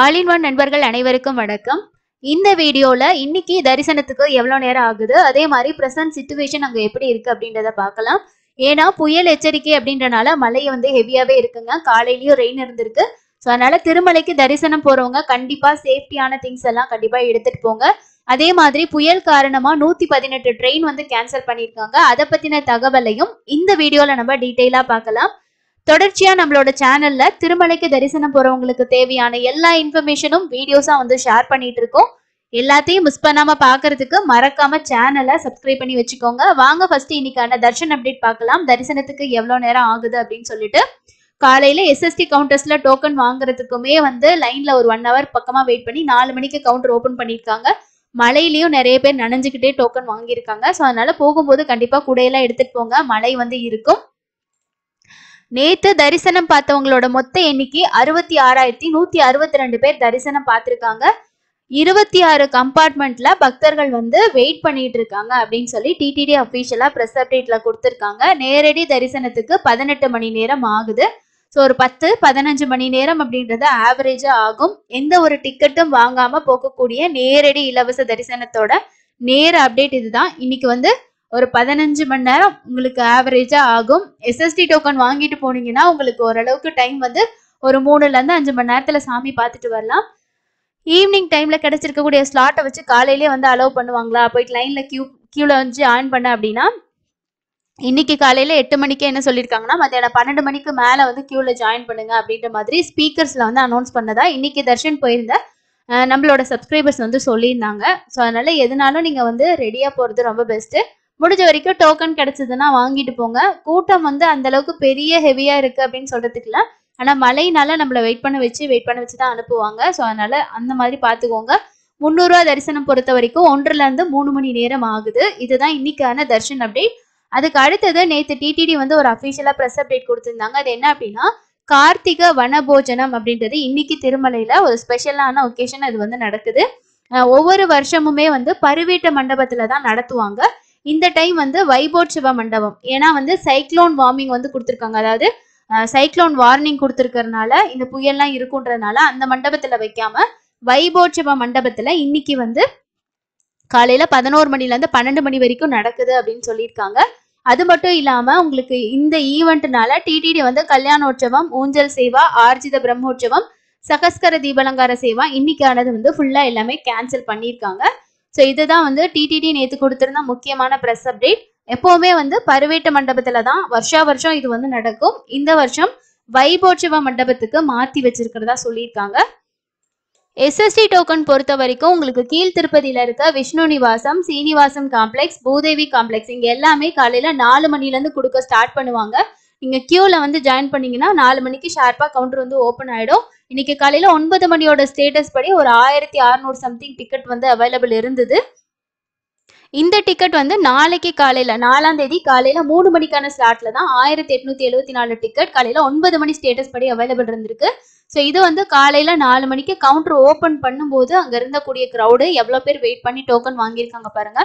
all in one நண்பர்கள் அனைவருக்கும் வணக்கம் இந்த வீடியோவில் இன்னைக்கு தரிசனத்துக்கு எவ்வளோ நேரம் ஆகுது அதே மாதிரி ப்ரெசன்ட் சுச்சுவேஷன் அங்கே எப்படி இருக்குது அப்படின்றத பார்க்கலாம் ஏன்னா புயல் எச்சரிக்கை அப்படின்றனால மழை வந்து ஹெவியாகவே இருக்குங்க காலையிலயும் ரெயின் இருந்திருக்கு ஸோ அதனால திருமலைக்கு தரிசனம் போகிறவங்க கண்டிப்பாக சேஃப்டியான திங்ஸ் எல்லாம் கண்டிப்பாக எடுத்துட்டு போங்க அதே மாதிரி புயல் காரணமாக நூற்றி பதினெட்டு ட்ரெயின் வந்து கேன்சல் பண்ணியிருக்காங்க அதை பற்றின தகவலையும் இந்த வீடியோவில் நம்ம டீட்டெயிலாக பார்க்கலாம் தொடர்ச்சியா நம்மளோட சேனல்ல திருமலைக்கு தரிசனம் போறவங்களுக்கு தேவையான எல்லா இன்ஃபர்மேஷனும் வீடியோஸா வந்து ஷேர் பண்ணிட்டு இருக்கோம் எல்லாத்தையும் மிஸ் பண்ணாம பாக்குறதுக்கு மறக்காம சேனலை சப்ஸ்கிரைப் பண்ணி வச்சுக்கோங்க வாங்க ஃபர்ஸ்ட் இன்னைக்கான தர்ஷன் அப்டேட் பார்க்கலாம் தரிசனத்துக்கு எவ்வளவு நேரம் ஆகுது அப்படின்னு சொல்லிட்டு காலையில எஸ்எஸ்டி கவுண்டர்ஸ்ல டோக்கன் வாங்குறதுக்குமே வந்து லைன்ல ஒரு ஒன் ஹவர் பக்கமா வெயிட் பண்ணி நாலு மணிக்கு கவுண்டர் ஓபன் பண்ணியிருக்காங்க மழையிலயும் நிறைய பேர் நனைஞ்சுக்கிட்டே டோக்கன் வாங்கியிருக்காங்க ஸோ அதனால போகும்போது கண்டிப்பா கூடையெல்லாம் எடுத்துட்டு போங்க மழை வந்து இருக்கும் நேற்று தரிசனம் பார்த்தவங்களோட மொத்த எண்ணிக்கை அறுபத்தி ஆறாயிரத்தி நூத்தி அறுபத்தி ரெண்டு பேர் தரிசனம் பார்த்துருக்காங்க இருபத்தி ஆறு கம்பார்ட்மெண்ட்ல பக்தர்கள் வந்து வெயிட் பண்ணிட்டு இருக்காங்க அப்படின்னு சொல்லி டிடிடி அபிஷியலா ப்ரெஸ் அப்டேட்ல கொடுத்துருக்காங்க நேரடி தரிசனத்துக்கு பதினெட்டு மணி நேரம் ஆகுது ஸோ ஒரு பத்து பதினஞ்சு மணி நேரம் அப்படின்றது ஆவரேஜா ஆகும் எந்த ஒரு டிக்கெட்டும் வாங்காம போகக்கூடிய நேரடி இலவச தரிசனத்தோட நேர அப்டேட் இதுதான் இன்னைக்கு வந்து ஒரு பதினஞ்சு மணி நேரம் உங்களுக்கு ஆவரேஜா ஆகும் எஸ்எஸ்டி டோக்கன் வாங்கிட்டு போனீங்கன்னா உங்களுக்கு ஓரளவுக்கு டைம் வந்து ஒரு மூணுல இருந்து அஞ்சு மணி நேரத்துல சாமி பார்த்துட்டு வரலாம் ஈவினிங் டைம்ல கிடைச்சிருக்கக்கூடிய ஸ்லாட்டை வச்சு காலையிலேயே வந்து அலோவ் பண்ணுவாங்களா போயிட்டு லைன்ல கியூ கியூல வந்து ஆன் பண்ண அப்படின்னா இன்னைக்கு காலையில எட்டு மணிக்கு என்ன சொல்லியிருக்காங்கன்னா மத்தியானம் பன்னெண்டு மணிக்கு மேல வந்து கியூல ஜாயின் பண்ணுங்க அப்படின்ற மாதிரி ஸ்பீக்கர்ஸ்ல வந்து அனௌன்ஸ் பண்ணதா இன்னைக்கு தர்ஷன் போயிருந்த நம்மளோட சப்ஸ்கிரைபர்ஸ் வந்து சொல்லியிருந்தாங்க ஸோ அதனால எதுனாலும் நீங்க வந்து ரெடியா போறது ரொம்ப பெஸ்ட்டு முடிஞ்ச வரைக்கும் டோக்கன் கிடைச்சதுன்னா வாங்கிட்டு போங்க கூட்டம் வந்து அந்த அளவுக்கு பெரிய ஹெவியா இருக்கு அப்படின்னு சொல்றதுக்குல ஆனா மழையினால நம்மள வெயிட் பண்ண வச்சு வெயிட் பண்ண வச்சு தான் அனுப்புவாங்க ஸோ அதனால அந்த மாதிரி பார்த்துக்கோங்க முந்நூறுரூவா தரிசனம் பொறுத்த வரைக்கும் ஒன்றுல இருந்து மூணு மணி நேரம் ஆகுது இதுதான் இன்னைக்கான தர்ஷன் அப்டேட் அதுக்கு அடுத்தது நேற்று டிடிடி வந்து ஒரு அஃபிஷியலாக ப்ரெஸ் அப்டேட் கொடுத்துருந்தாங்க அது என்ன அப்படின்னா கார்த்திக வனபோஜனம் அப்படின்றது இன்னைக்கு திருமலையில ஒரு ஸ்பெஷலான ஒகேஷன் அது வந்து நடக்குது ஒவ்வொரு வருஷமுமே வந்து பருவீட்ட மண்டபத்துல தான் நடத்துவாங்க இந்த டைம் வந்து வைபோட் சிவ மண்டபம் ஏன்னா வந்து சைக்ளோன் வார்மிங் வந்து கொடுத்துருக்காங்க அதாவது சைக்ளோன் வார்னிங் கொடுத்துருக்கறனால இந்த புயல்லாம் இருக்குன்றதுனால அந்த மண்டபத்துல வைக்காம வைபோட் சிவ மண்டபத்துல இன்னைக்கு வந்து காலையில பதினோரு மணில இருந்து பன்னெண்டு மணி வரைக்கும் நடக்குது அப்படின்னு சொல்லியிருக்காங்க அது மட்டும் இல்லாம உங்களுக்கு இந்த ஈவெண்ட்னால டிடிடி வந்து கல்யாணோற்சவம் ஊஞ்சல் சேவா ஆர்ஜித பிரம்மோற்சவம் சகஸ்கர தீபலங்கார சேவா இன்னைக்கானது வந்து ஃபுல்லா எல்லாமே கேன்சல் பண்ணியிருக்காங்க ஸோ இதுதான் வந்து டிடிடி நேற்று கொடுத்துருந்த முக்கியமான ப்ரெஸ் அப்டேட் எப்போவுமே வந்து பருவேட்டு மண்டபத்தில் தான் வருஷா வருஷம் இது வந்து நடக்கும் இந்த வருஷம் வைபோட்சவ மண்டபத்துக்கு மாற்றி வச்சிருக்கிறதா சொல்லியிருக்காங்க எஸ்எஸ்டி டோக்கன் பொறுத்த வரைக்கும் உங்களுக்கு கீழ் திருப்பதியில் இருக்க விஷ்ணு நிவாசம் சீனிவாசம் காம்ப்ளெக்ஸ் பூதேவி காம்ப்ளெக்ஸ் இங்கே எல்லாமே காலையில் நாலு மணிலேருந்து கொடுக்க ஸ்டார்ட் பண்ணுவாங்க நீங்கள் க்யூவில் வந்து ஜாயின் பண்ணீங்கன்னா நாலு மணிக்கு ஷார்ப்பாக கவுண்டர் வந்து ஓப்பன் ஆகிடும் இன்னைக்கு காலையில ஒன்பது மணியோட ஸ்டேட்டஸ் படி ஒரு ஆயிரத்தி அறுநூறு சம்திங் டிக்கெட் வந்து அவைலபிள் இருந்தது இந்த டிக்கெட் வந்து நாளைக்கு காலையில நாலாம் தேதி காலையில மூணு மணிக்கான ஸ்லாட்ல தான் ஆயிரத்தி எட்நூத்தி எழுபத்தி நாலு டிக்கெட் காலையில ஒன்பது மணி ஸ்டேட்டஸ் படி அவைலபிள் இருந்திருக்கு ஸோ இது வந்து காலையில நாலு மணிக்கு கவுண்டர் ஓப்பன் பண்ணும்போது அங்க இருந்தக்கூடிய க்ரௌடு எவ்வளோ பேர் வெயிட் பண்ணி டோக்கன் வாங்கியிருக்காங்க பாருங்க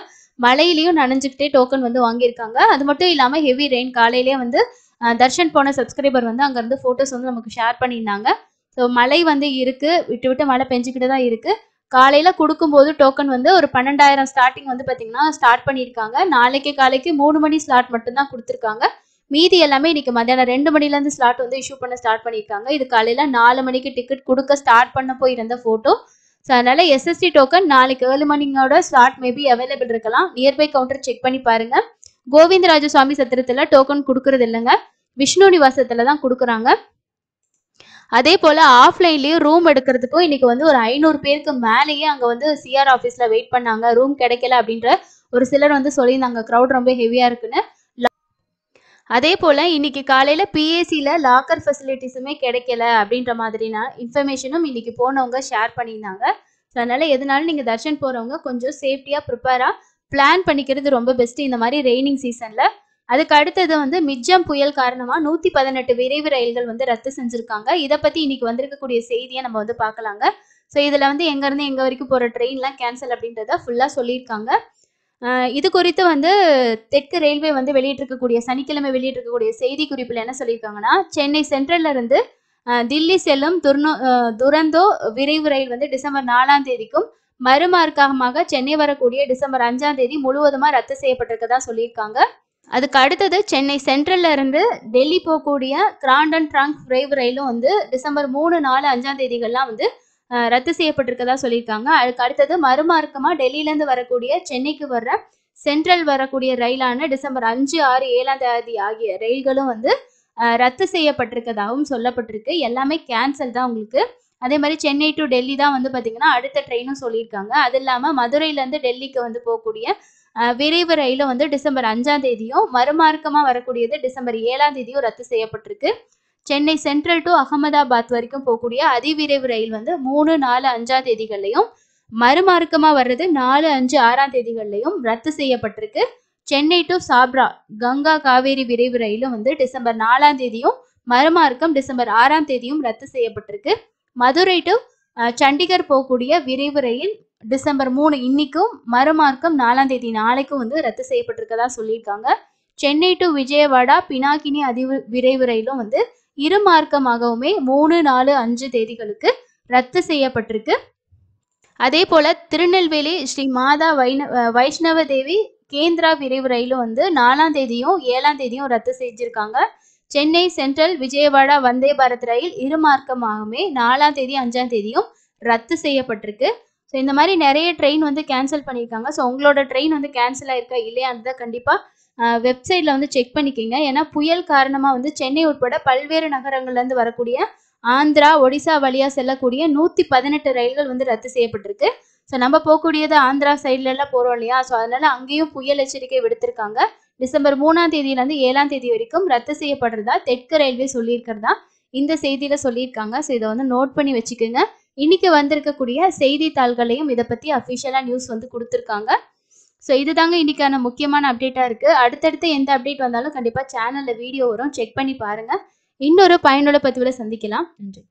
மழையிலையும் நனைஞ்சுக்கிட்டே டோக்கன் வந்து வாங்கியிருக்காங்க அது மட்டும் இல்லாம ஹெவி ரெயின் காலையிலேயே வந்து தர்ஷன் போன சப்ஸ்கிரைபர் வந்து அங்கேருந்து ஃபோட்டோஸ் வந்து நமக்கு ஷேர் பண்ணியிருந்தாங்க ஸோ மழை வந்து இருக்கு விட்டு விட்டு மழை பெஞ்சுக்கிட்டு தான் இருக்கு காலையில கொடுக்கும்போது டோக்கன் வந்து ஒரு பன்னெண்டாயிரம் ஸ்டார்டிங் வந்து பாத்தீங்கன்னா ஸ்டார்ட் பண்ணியிருக்காங்க நாளைக்கு காலைக்கு மூணு மணி ஸ்லாட் மட்டும்தான் கொடுத்துருக்காங்க மீதி எல்லாமே இன்னைக்கு மத்தியானம் ரெண்டு மணிலேருந்து ஸ்லாட் வந்து இஷ்யூ பண்ண ஸ்டார்ட் பண்ணியிருக்காங்க இது காலையில நாலு மணிக்கு டிக்கெட் கொடுக்க ஸ்டார்ட் பண்ண போய் இருந்த ஃபோட்டோ ஸோ அதனால எஸ்எஸ்டி டோக்கன் நாளைக்கு ஏழு மணிங்கோட ஸ்லாட் மேபி அவைலபிள் இருக்கலாம் நியர்பை கவுண்டர் செக் பண்ணி பாருங்க கோவிந்தராஜ சுவாமி சத்திரத்தில் டோக்கன் கொடுக்கறது இல்லைங்க விஷ்ணு நிவாசத்தில் தான் கொடுக்குறாங்க அதே போல் ஆஃப்லைன்லயும் ரூம் எடுக்கிறதுக்கும் இன்றைக்கி வந்து ஒரு ஐநூறு பேருக்கு மேலேயே அங்கே வந்து சிஆர் ஆஃபீஸில் வெயிட் பண்ணாங்க ரூம் கிடைக்கல அப்படின்ற ஒரு சிலர் வந்து சொல்லியிருந்தாங்க க்ரௌட் ரொம்ப ஹெவியாக இருக்குன்னு அதே போல் இன்னைக்கு காலையில் பிஎஸ்சியில் லாக்கர் ஃபெசிலிட்டிஸுமே கிடைக்கல அப்படின்ற மாதிரினா இன்ஃபர்மேஷனும் இன்றைக்கி போனவங்க ஷேர் பண்ணியிருந்தாங்க ஸோ அதனால் எதுனாலும் நீங்கள் தர்ஷன் போகிறவங்க கொஞ்சம் சேஃப்டியாக ப்ரிப்பேராக பிளான் பண்ணிக்கிறது ரொம்ப பெஸ்ட்டு இந்த மாதிரி ரெய்னிங் சீசனில் அதுக்கு அடுத்தது வந்து மிச்சம் புயல் காரணமாக நூற்றி பதினெட்டு விரைவு ரயில்கள் வந்து ரத்து செஞ்சுருக்காங்க இதை பற்றி இன்னைக்கு வந்திருக்கக்கூடிய செய்தியை நம்ம வந்து பார்க்கலாங்க ஸோ இதில் வந்து எங்கேருந்து எங்கே வரைக்கும் போகிற ட்ரெயின்லாம் கேன்சல் அப்படின்றத ஃபுல்லாக சொல்லியிருக்காங்க இது குறித்து வந்து தெற்கு ரயில்வே வந்து வெளியிட்டிருக்கக்கூடிய சனிக்கிழமை வெளியிட்டிருக்கக்கூடிய செய்தி குறிப்பில் என்ன சொல்லியிருக்காங்கன்னா சென்னை சென்ட்ரல்ல இருந்து தில்லி செல்லும் துர்னோ துரந்தோ விரைவு ரயில் வந்து டிசம்பர் நாலாம் தேதிக்கும் மறுமார்க்கமாக சென்னை வரக்கூடிய டிசம்பர் அஞ்சாம் தேதி முழுவதுமா ரத்து செய்யப்பட்டிருக்கதான் சொல்லியிருக்காங்க அதுக்கு அடுத்தது சென்னை சென்ட்ரல்ல இருந்து டெல்லி போகக்கூடிய கிராண்டன் ட்ரங்க் விரைவு ரயிலும் வந்து டிசம்பர் மூணு நாலு அஞ்சாம் தேதிகள்லாம் வந்து ரத்து செய்யப்பட்டிருக்கதா சொல்லியிருக்காங்க அதுக்கு அடுத்தது மறுமார்க்கமாக டெல்லியிலேருந்து வரக்கூடிய சென்னைக்கு வர்ற சென்ட்ரல் வரக்கூடிய ரயிலான டிசம்பர் அஞ்சு ஆறு ஏழாம் தேதி ஆகிய ரயில்களும் வந்து ரத்து செய்யப்பட்டிருக்கதாகவும் சொல்லப்பட்டிருக்கு எல்லாமே கேன்சல் தான் உங்களுக்கு அதே மாதிரி சென்னை டு டெல்லி தான் வந்து பார்த்தீங்கன்னா அடுத்த ட்ரெயினும் சொல்லியிருக்காங்க அது இல்லாமல் மதுரையிலேருந்து டெல்லிக்கு வந்து போகக்கூடிய விரைவு ரயிலும் வந்து டிசம்பர் அஞ்சாம் தேதியும் மறுமார்க்கமாக வரக்கூடியது டிசம்பர் ஏழாம் தேதியும் ரத்து செய்யப்பட்டிருக்கு சென்னை சென்ட்ரல் டு அகமதாபாத் வரைக்கும் போகக்கூடிய அதிவிரைவு ரயில் வந்து மூணு நாலு அஞ்சாம் தேதிகள்லையும் மறுமார்க்கமாக வர்றது நாலு அஞ்சு ஆறாம் தேதிகள்லையும் ரத்து செய்யப்பட்டிருக்கு சென்னை டு சாப்ரா கங்கா காவேரி விரைவு ரயிலும் வந்து டிசம்பர் நாலாம் தேதியும் மறுமார்க்கம் டிசம்பர் ஆறாம் தேதியும் ரத்து செய்யப்பட்டிருக்கு மதுரை டு சண்டிகர் போகக்கூடிய விரைவு ரயில் டிசம்பர் மூணு இன்னைக்கும் மறுமார்க்கம் நாலாம் தேதி நாளைக்கும் வந்து ரத்து செய்யப்பட்டிருக்கதா சொல்லியிருக்காங்க சென்னை டு விஜயவாடா பினாகினி அதி விரைவு ரயிலும் வந்து இரு மார்க்கமாகவுமே மூணு நாலு அஞ்சு தேதிகளுக்கு ரத்து செய்யப்பட்டிருக்கு அதே போல திருநெல்வேலி ஸ்ரீ மாதா வைண வைஷ்ணவ தேவி கேந்திரா விரைவு ரயிலும் வந்து நாலாம் தேதியும் ஏழாம் தேதியும் ரத்து செஞ்சிருக்காங்க சென்னை சென்ட்ரல் விஜயவாடா வந்தே பாரத் ரயில் இரு மார்க்கமாகவுமே நாலாம் தேதி அஞ்சாம் தேதியும் ரத்து செய்யப்பட்டிருக்கு ஸோ இந்த மாதிரி நிறைய ட்ரெயின் வந்து கேன்சல் பண்ணியிருக்காங்க ஸோ உங்களோட ட்ரெயின் வந்து கேன்சல் ஆயிருக்கா இல்லையான்றதை கண்டிப்பாக வெப்சைட்டில் வந்து செக் பண்ணிக்கோங்க ஏன்னா புயல் காரணமாக வந்து சென்னை உட்பட பல்வேறு நகரங்கள்லேருந்து வரக்கூடிய ஆந்திரா ஒடிசா வழியாக செல்லக்கூடிய நூற்றி பதினெட்டு ரயில்கள் வந்து ரத்து செய்யப்பட்டிருக்கு ஸோ நம்ம போகக்கூடியது ஆந்திரா சைட்லலாம் போகிறோம் இல்லையா ஸோ அதனால அங்கேயும் புயல் எச்சரிக்கை விடுத்திருக்காங்க டிசம்பர் மூணாம் தேதியிலேருந்து ஏழாம் தேதி வரைக்கும் ரத்து செய்யப்படுறதா தெற்கு ரயில்வே சொல்லியிருக்கிறதா இந்த செய்தியில் சொல்லியிருக்காங்க ஸோ இதை வந்து நோட் பண்ணி வச்சுக்கோங்க இன்னைக்கு வந்திருக்கக்கூடிய செய்தித்தாள்களையும் இதை பற்றி அஃபிஷியலாக நியூஸ் வந்து கொடுத்துருக்காங்க ஸோ இது தாங்க இன்னைக்கான முக்கியமான அப்டேட்டாக இருக்குது அடுத்தடுத்து எந்த அப்டேட் வந்தாலும் கண்டிப்பாக சேனலில் வீடியோ வரும் செக் பண்ணி பாருங்கள் இன்னொரு பயனுள்ள பதிவில் சந்திக்கலாம் நன்றி